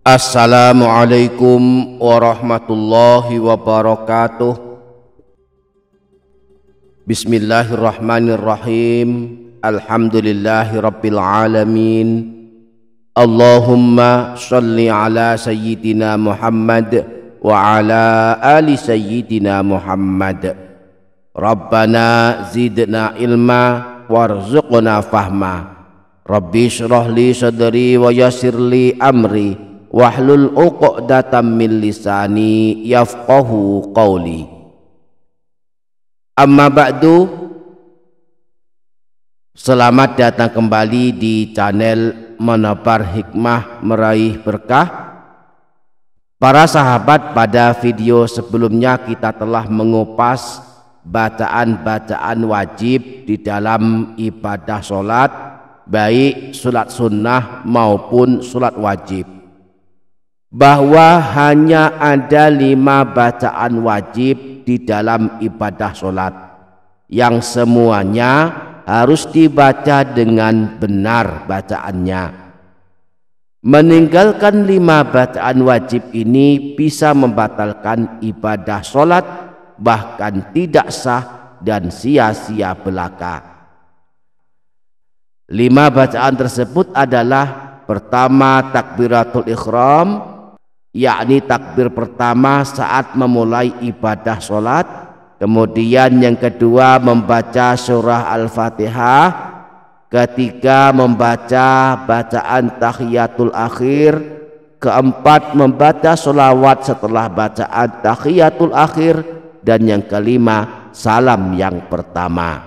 Assalamualaikum warahmatullahi wabarakatuh Bismillahirrahmanirrahim Alhamdulillahi rabbil alamin Allahumma salli ala sayyidina Muhammad Wa ala ali sayyidina Muhammad Rabbana zidna ilma Warzuqna fahma Rabbi syrah li sadri wa yasir li amri wahlul uqdatam min lisani yafqahu qawli amma ba'du selamat datang kembali di channel menebar hikmah meraih berkah para sahabat pada video sebelumnya kita telah mengupas bacaan-bacaan wajib di dalam ibadah sholat baik sholat sunnah maupun sholat wajib bahwa hanya ada lima bacaan wajib di dalam ibadah sholat yang semuanya harus dibaca dengan benar bacaannya. Meninggalkan lima bacaan wajib ini bisa membatalkan ibadah sholat bahkan tidak sah dan sia-sia belaka. Lima bacaan tersebut adalah pertama takbiratul ikhram, yakni takbir pertama saat memulai ibadah sholat kemudian yang kedua membaca surah al-fatihah ketiga membaca bacaan tahiyatul akhir keempat membaca sholawat setelah bacaan tahiyatul akhir dan yang kelima salam yang pertama.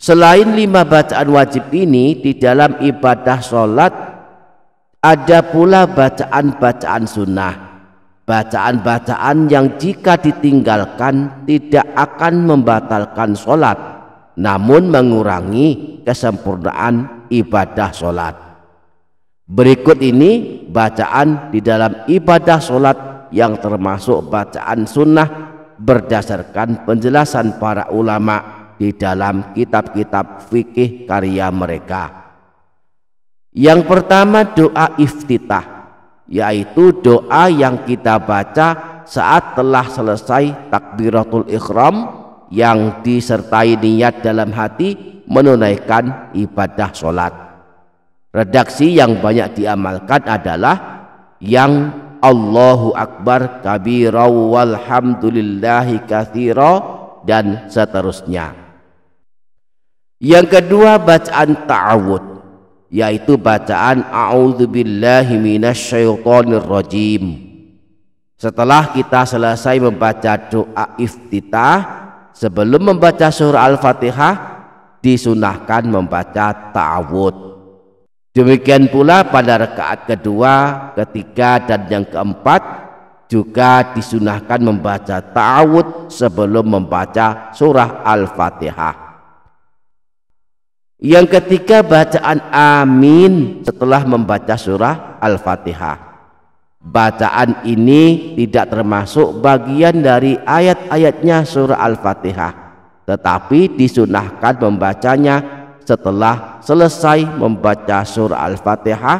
Selain lima bacaan wajib ini, di dalam ibadah sholat ada pula bacaan-bacaan sunnah bacaan-bacaan yang jika ditinggalkan tidak akan membatalkan sholat namun mengurangi kesempurnaan ibadah sholat berikut ini bacaan di dalam ibadah sholat yang termasuk bacaan sunnah berdasarkan penjelasan para ulama' di dalam kitab-kitab fikih karya mereka. Yang pertama doa iftitah, yaitu doa yang kita baca saat telah selesai takbiratul ikhram yang disertai niat dalam hati menunaikan ibadah sholat. Redaksi yang banyak diamalkan adalah yang Allahu Akbar kabira walhamdulillahi kathira dan seterusnya. Yang kedua bacaan ta'awud yaitu bacaan A'udzubillahi minasyaitonirrajim. Setelah kita selesai membaca doa iftitah, sebelum membaca surah Al-Fatihah disunahkan membaca ta'awud. Demikian pula pada rakaat kedua, ketiga dan yang keempat juga disunahkan membaca ta'awud sebelum membaca surah Al-Fatihah. Yang ketiga bacaan amin setelah membaca surah Al-Fatihah. Bacaan ini tidak termasuk bagian dari ayat-ayatnya surah Al-Fatihah, tetapi disunahkan membacanya setelah selesai membaca surah Al-Fatihah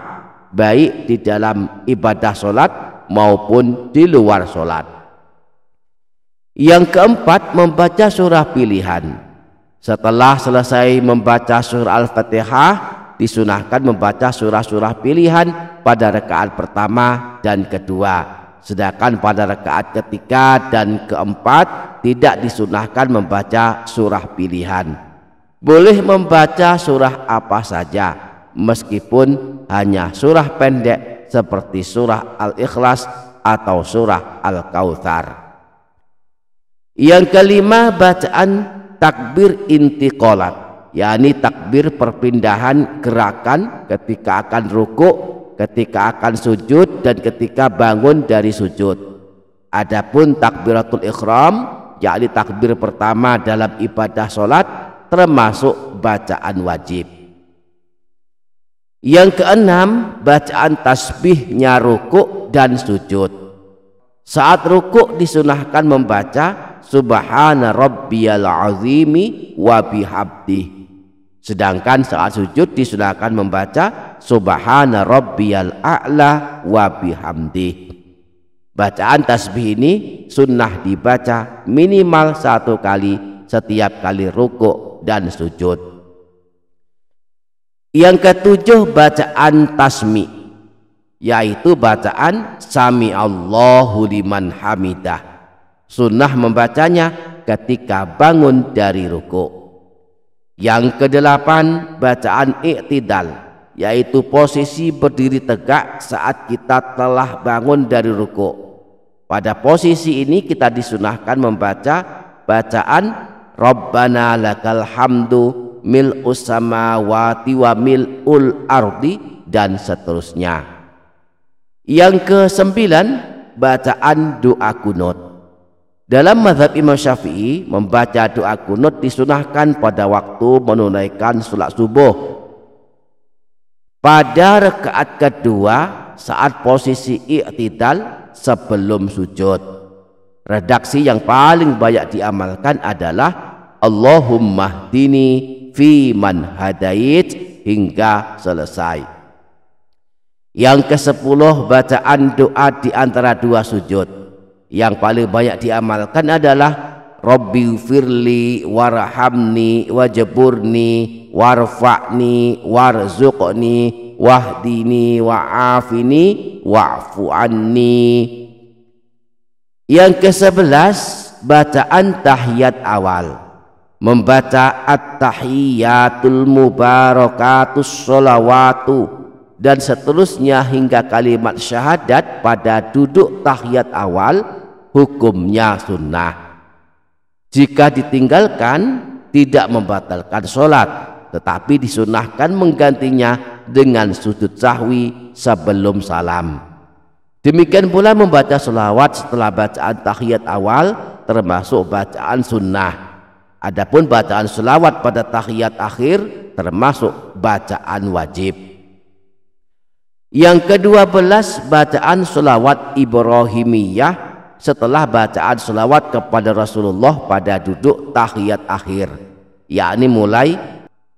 baik di dalam ibadah solat maupun di luar solat. Yang keempat membaca surah pilihan setelah selesai membaca surah Al-Fatihah, disunahkan membaca surah-surah pilihan pada rekaat pertama dan kedua. Sedangkan pada rekaat ketiga dan keempat tidak disunahkan membaca surah pilihan. Boleh membaca surah apa saja, meskipun hanya surah pendek seperti surah Al-Ikhlas atau surah Al-Kautsar. Yang kelima, bacaan takbir intikolat yakni takbir perpindahan gerakan ketika akan ruku ketika akan sujud dan ketika bangun dari sujud adapun takbiratul ikhram yakni takbir pertama dalam ibadah sholat termasuk bacaan wajib yang keenam, bacaan tasbihnya rukuk dan sujud. Saat rukuk disunahkan membaca, subhana rabbiyal azimi wa bihabdih sedangkan saat sujud disunahkan membaca subhana rabbiyal a'la wa bihamdih bacaan tasbih ini sunnah dibaca minimal satu kali setiap kali rukuk dan sujud yang ketujuh bacaan tasmi yaitu bacaan sami Allahu liman hamidah. Sunnah membacanya ketika bangun dari ruku. Yang kedelapan, bacaan iktidal, yaitu posisi berdiri tegak saat kita telah bangun dari ruku. Pada posisi ini kita disunahkan membaca bacaan Rabbana lakal hamdu mil usamawati wa mil ul ardi dan seterusnya. Yang kesembilan, bacaan doa kunut. Dalam mazhab Imam Syafi'i, membaca doa kunut disunahkan pada waktu menunaikan sholat subuh. Pada rekaat kedua saat posisi i'tidal sebelum sujud. Redaksi yang paling banyak diamalkan adalah Allahumma dini fi man hadait hingga selesai. Yang ke-10 bacaan doa di antara dua sujud yang paling banyak diamalkan adalah Rabbi firli warhamni wajaburni warfa'ni warzuqni wahdini wa'afini wa'fu yang ke-11 bacaan tahiyat awal membaca at-tahiyatul mubarakatus sholawatu dan seterusnya hingga kalimat syahadat pada duduk tahiyat awal hukumnya sunnah. Jika ditinggalkan, tidak membatalkan sholat, tetapi disunahkan menggantinya dengan sujud sahwi sebelum salam. Demikian pula membaca sholawat setelah bacaan tahiyat awal termasuk bacaan sunnah. Adapun bacaan sholawat pada tahiyat akhir termasuk bacaan wajib. Yang kedua belas bacaan sholawat Ibrahimiyah setelah bacaan selawat kepada Rasulullah pada duduk tahiyat akhir yakni mulai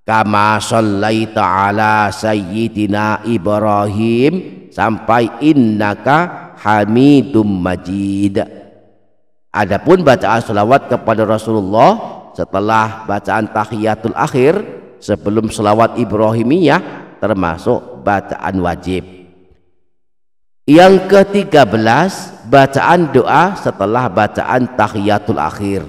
kama ala sayyidina Ibrahim sampai innaka hamidum majid adapun bacaan selawat kepada Rasulullah setelah bacaan tahiyatul akhir sebelum selawat Ibrahimiyah termasuk bacaan wajib yang ke-13 bacaan doa setelah bacaan tahiyatul akhir.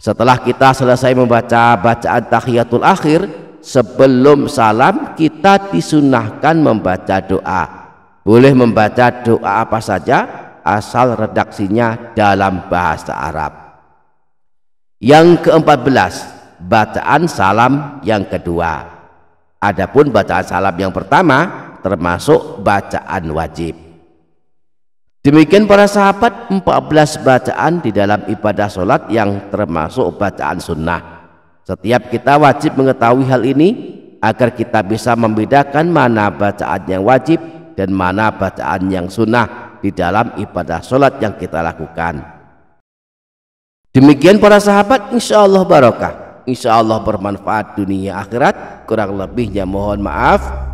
Setelah kita selesai membaca bacaan tahiyatul akhir, sebelum salam kita disunahkan membaca doa. Boleh membaca doa apa saja asal redaksinya dalam bahasa Arab. Yang ke-14, bacaan salam yang kedua. Adapun bacaan salam yang pertama termasuk bacaan wajib. Demikian para sahabat 14 bacaan di dalam ibadah sholat yang termasuk bacaan sunnah. Setiap kita wajib mengetahui hal ini agar kita bisa membedakan mana bacaan yang wajib dan mana bacaan yang sunnah di dalam ibadah sholat yang kita lakukan. Demikian para sahabat insya Allah barokah. Insya Allah bermanfaat dunia akhirat. Kurang lebihnya mohon maaf.